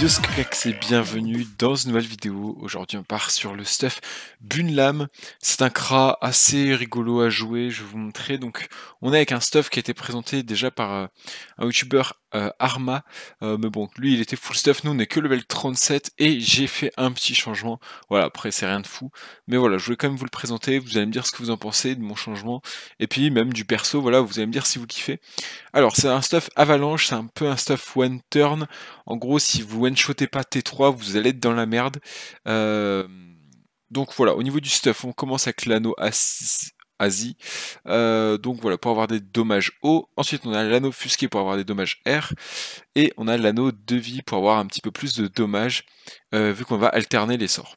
Yo que et bienvenue dans une nouvelle vidéo. Aujourd'hui on part sur le stuff Bunlam. C'est un cra assez rigolo à jouer, je vais vous montrer. Donc on est avec un stuff qui a été présenté déjà par euh, un youtubeur euh, Arma. Euh, mais bon, lui, il était full stuff. Nous, on est que level 37 et j'ai fait un petit changement. Voilà, après, c'est rien de fou. Mais voilà, je voulais quand même vous le présenter. Vous allez me dire ce que vous en pensez de mon changement. Et puis, même du perso, voilà, vous allez me dire si vous kiffez. Alors, c'est un stuff avalanche. C'est un peu un stuff one turn. En gros, si vous one-shotez pas T3, vous allez être dans la merde. Euh, donc voilà, au niveau du stuff, on commence avec l'anneau Asie. Euh, donc voilà, pour avoir des dommages haut. Ensuite, on a l'anneau fusqué pour avoir des dommages R. Et on a l'anneau de vie pour avoir un petit peu plus de dommages, euh, vu qu'on va alterner les sorts.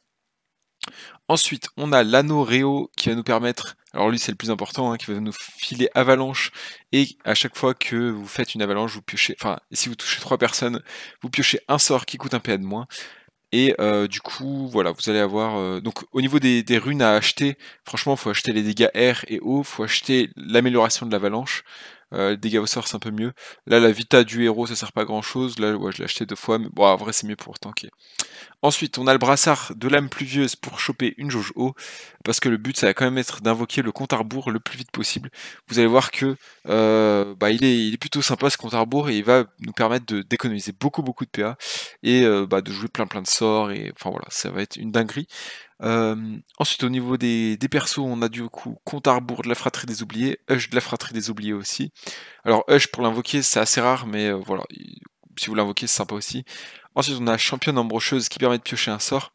Ensuite, on a l'anneau Réo qui va nous permettre, alors lui c'est le plus important, hein, qui va nous filer avalanche, et à chaque fois que vous faites une avalanche, vous piochez, enfin si vous touchez trois personnes, vous piochez un sort qui coûte un PA de moins, et euh, du coup, voilà, vous allez avoir. Euh, donc, au niveau des, runes à acheter, franchement, faut acheter les dégâts R et O, faut acheter l'amélioration de l'avalanche. Euh, les dégâts au sort, c'est un peu mieux. Là, la vita du héros, ça sert pas grand chose. Là, je l'ai acheté deux fois, mais bon, en vrai, c'est mieux pour tanker. Ensuite, on a le brassard de l'âme pluvieuse pour choper une jauge Haut, parce que le but, ça va quand même être d'invoquer le compte Arbour le plus vite possible. Vous allez voir que euh, bah, il, est, plutôt sympa ce compte Arbour, et il va nous permettre d'économiser beaucoup beaucoup de PA et euh, bah, de jouer plein plein de sorts. Et enfin voilà, ça va être une dinguerie. Euh, ensuite, au niveau des, des, persos, on a du coup compte à rebours de la fratrie des oubliés, Hush de la fratrie des oubliés aussi. Alors Hush pour l'invoquer, c'est assez rare, mais voilà. Si vous l'invoquez, c'est sympa aussi. Ensuite, on a championne embrocheuse qui permet de piocher un sort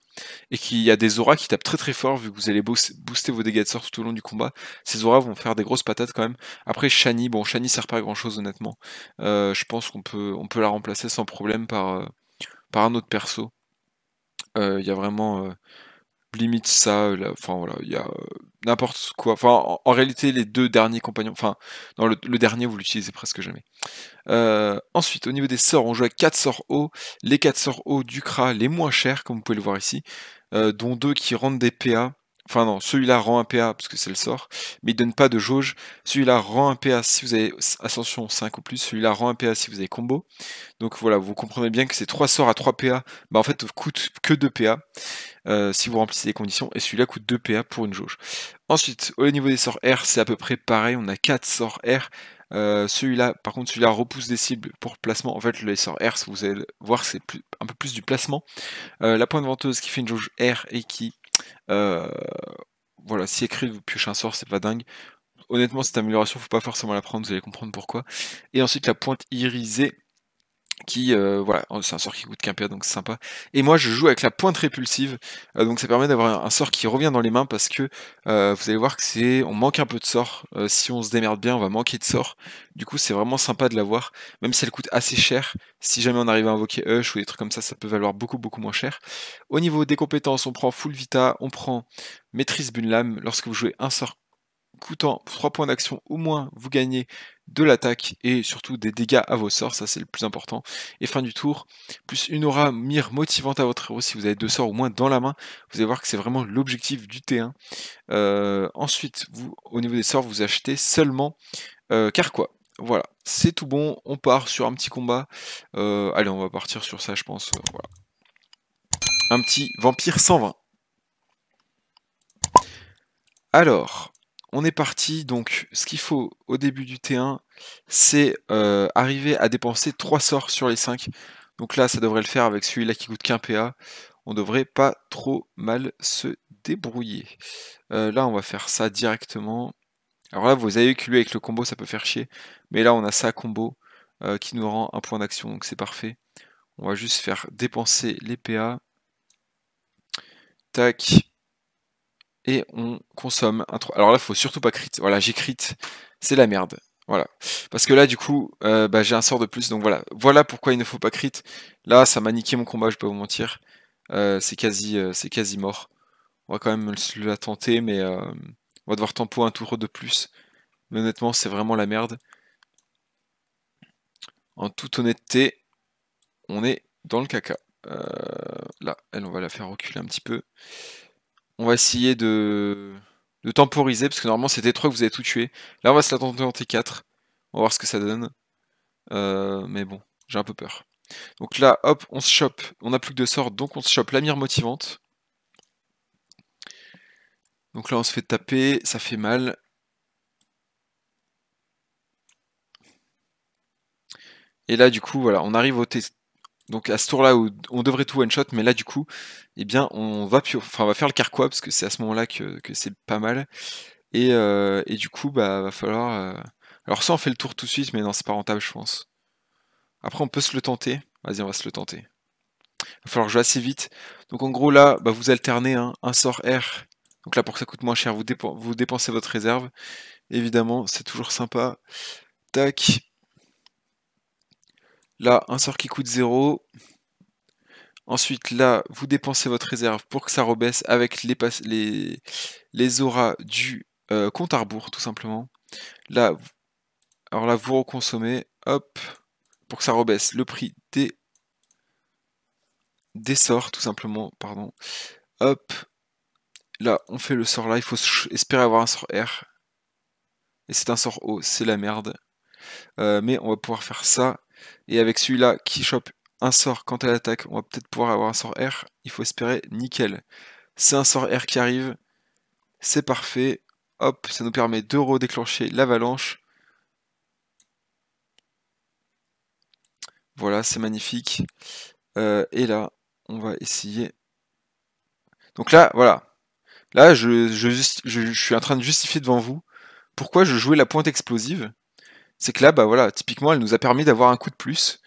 et qui a des auras qui tapent très très fort vu que vous allez booster vos dégâts de sort tout au long du combat. Ces auras vont faire des grosses patates quand même. Après Shani, bon Shani sert pas à grand chose honnêtement. Euh, je pense qu'on peut, on peut la remplacer sans problème par, euh, par un autre perso. Euh, il y a vraiment limite ça. Euh, enfin voilà, il y a euh, n'importe quoi. Enfin, en, réalité, les deux derniers compagnons. Enfin, dans le, dernier, vous l'utilisez presque jamais. Euh, ensuite, au niveau des sorts, on joue à 4 sorts hauts. Les 4 sorts hauts du CRA les moins chers, comme vous pouvez le voir ici, dont deux qui rendent des PA. Enfin non, celui-là rend un PA parce que c'est le sort, mais il donne pas de jauge. Celui-là rend un PA si vous avez ascension 5 ou plus, celui-là rend un PA si vous avez combo. Donc voilà, vous comprenez bien que ces trois sorts à 3 PA, bah en fait coûtent que 2 PA euh, si vous remplissez les conditions, et celui-là coûte 2 PA pour une jauge. Ensuite, au niveau des sorts R, c'est à peu près pareil, on a 4 sorts R. Euh, celui-là, par contre, celui-là repousse des cibles pour placement. En fait, le sort R, vous allez voir, c'est un peu plus du placement. Euh, la pointe venteuse qui fait une jauge R et qui euh, voilà, si écrit vous piochez un sort, c'est pas dingue. Honnêtement, cette amélioration, faut pas forcément la prendre, vous allez comprendre pourquoi. Et ensuite, la pointe irisée, qui euh, voilà oh, c'est un sort qui coûte qu'un PA donc c'est sympa et moi je joue avec la pointe répulsive euh, donc ça permet d'avoir un, sort qui revient dans les mains parce que euh, vous allez voir que c'est on manque un peu de sort si on se démerde bien on va manquer de sort du coup c'est vraiment sympa de l'avoir même si elle coûte assez cher si jamais on arrive à invoquer Hush ou des trucs comme ça ça peut valoir beaucoup beaucoup moins cher au niveau des compétences on prend Full Vita on prend Maîtrise Lame. lorsque vous jouez un sort coûtant 3 points d'action au moins, vous gagnez de l'attaque et surtout des dégâts à vos sorts, ça c'est le plus important. Et fin du tour, plus une aura mire motivante à votre héros si vous avez deux sorts au moins dans la main. Vous allez voir que c'est vraiment l'objectif du T1. Euh, ensuite, vous, au niveau des sorts, vous achetez seulement euh, Carquois. Voilà, c'est tout bon, on part sur un petit combat. Euh, allez, on va partir sur ça je pense. Euh, un petit vampire 120. Alors, on est parti, donc ce qu'il faut au début du T1, c'est euh, arriver à dépenser 3 sorts sur les 5. Donc là, ça devrait le faire avec celui-là qui coûte qu'un PA. On devrait pas trop mal se débrouiller. Euh, là, on va faire ça directement. Alors là, vous avez vu que lui avec le combo, ça peut faire chier. Mais là, on a ça combo euh, qui nous rend un point d'action, donc c'est parfait. On va juste faire dépenser les PA. Tac et on consomme un 3. Alors là, faut surtout pas crit. Voilà, j'ai crit, c'est la merde. Voilà. Parce que là, du coup, euh, bah, j'ai un sort de plus. Donc voilà. Voilà pourquoi il ne faut pas crit. Là, ça m'a niqué mon combat, je peux vous mentir. Euh, c'est quasi, euh, quasi mort. On va quand même la tenter, mais on va devoir tempo un tour de plus. Mais honnêtement, c'est vraiment la merde. En toute honnêteté, on est dans le caca. là, elle, on va la faire reculer un petit peu on va essayer de, de temporiser, parce que normalement c'était 3 que vous avez tout tué. Là on va se la tenter en T4, on va voir ce que ça donne. Euh, mais bon, j'ai un peu peur. Donc là, hop, on se chope, on n'a plus que deux sorts, donc on se chope la mire motivante. Donc là on se fait taper, ça fait mal. Et là du coup, voilà, on arrive au, donc à ce tour-là où on devrait tout one-shot, mais là du coup, eh bien on va, enfin, on va faire le carquois, parce que c'est à ce moment-là que, c'est pas mal. Euh, et, du coup, bah va falloir. Euh, alors ça on fait le tour tout de suite, mais non, c'est pas rentable je pense. Après on peut se le tenter. Vas-y, on va se le tenter. Il va falloir jouer assez vite. Donc en gros là, bah, vous alternez hein, un sort R. Donc là pour que ça coûte moins cher, vous dépensez votre réserve. Évidemment, c'est toujours sympa. Tac. Là, un sort qui coûte 0. Ensuite, là, vous dépensez votre réserve pour que ça rebaisse avec les, les, les auras du euh, compte à rebours, tout simplement. Là, alors là, vous reconsommez, hop, pour que ça rebaisse le prix des, des sorts, tout simplement, pardon. Hop, là, on fait le sort là, il faut espérer avoir un sort R. Et c'est un sort O, c'est la merde. Euh, mais on va pouvoir faire ça et avec celui-là qui chope un sort quand elle attaque, on va peut-être pouvoir avoir un sort R. Il faut espérer nickel. C'est un sort R qui arrive. C'est parfait. Hop, ça nous permet de redéclencher l'avalanche. Voilà, c'est magnifique. Euh, et là, on va essayer. Donc là, voilà. Là, je suis en train de justifier devant vous pourquoi je jouais la pointe explosive c'est que là, bah voilà, typiquement, elle nous a permis d'avoir un coup de plus.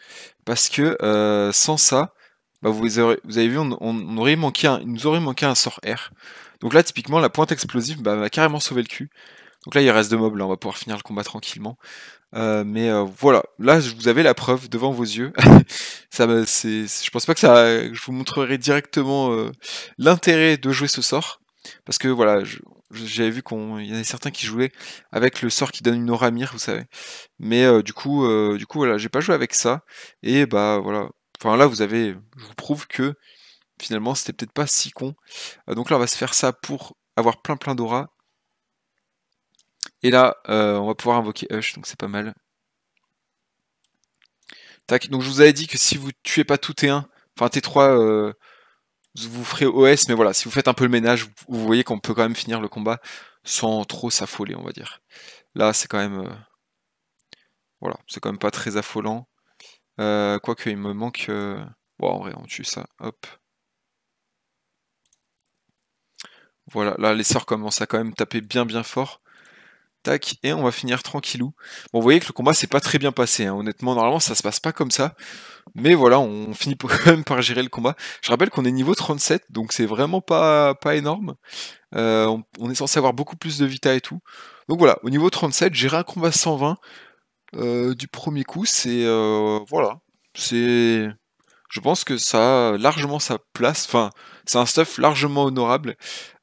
Parce que euh, sans ça, bah, vous, avez vu, on, aurait manqué un, il nous aurait manqué un sort R. Donc là, typiquement, la pointe explosive bah, m'a carrément sauvé le cul. Donc là, il reste deux mobs, là, hein, on va pouvoir finir le combat tranquillement. Euh, mais euh, voilà, là, vous avez la preuve devant vos yeux. ça, ne c'est, je pense pas que ça, je vous montrerai directement l'intérêt de jouer ce sort. Parce que voilà, j'avais vu qu'il y en avait certains qui jouaient avec le sort qui donne une aura mire, vous savez. Mais euh, du coup, euh, du coup, voilà, j'ai pas joué avec ça. Et bah voilà. Enfin là, vous avez, je vous prouve que finalement, c'était peut-être pas si con. Euh, donc là, on va se faire ça pour avoir plein plein d'aura. Et là, on va pouvoir invoquer Hush, donc c'est pas mal. Tac. Donc je vous avais dit que si vous tuez pas tout T1, enfin T3 vous ferez OS, mais voilà, si vous faites un peu le ménage, vous voyez qu'on peut quand même finir le combat sans trop s'affoler, on va dire. Là, c'est quand même... Euh, voilà, c'est quand même pas très affolant. Euh, quoique, il me manque... Euh, bon, en vrai, on tue ça, hop. Voilà, là, les sorts commencent à quand même taper bien bien fort et on va finir tranquillou. Bon, vous voyez que le combat s'est pas très bien passé, hein. honnêtement, normalement ça se passe pas comme ça, mais voilà, on finit quand même par gérer le combat. Je rappelle qu'on est niveau 37, donc c'est vraiment pas, pas énorme, euh, on, est censé avoir beaucoup plus de vita et tout. Donc voilà, au niveau 37, gérer un combat 120 euh, du premier coup, c'est... Euh, voilà, c'est... Je pense que ça a largement sa place, enfin, c'est un stuff largement honorable.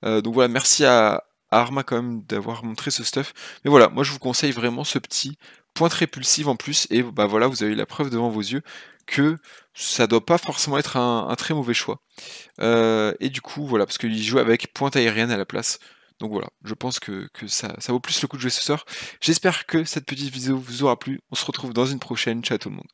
donc voilà, merci à, Arma hein, quand même d'avoir montré ce stuff. Mais voilà, moi je vous conseille vraiment ce petit pointe répulsive en plus, et bah voilà, vous avez la preuve devant vos yeux que ça doit pas forcément être un, très mauvais choix. Euh, et du coup, voilà, parce qu'il joue avec pointe aérienne à la place. Donc voilà, je pense que, ça, ça vaut plus le coup de jouer ce sort. J'espère que cette petite vidéo vous aura plu. On se retrouve dans une prochaine. Ciao tout le monde.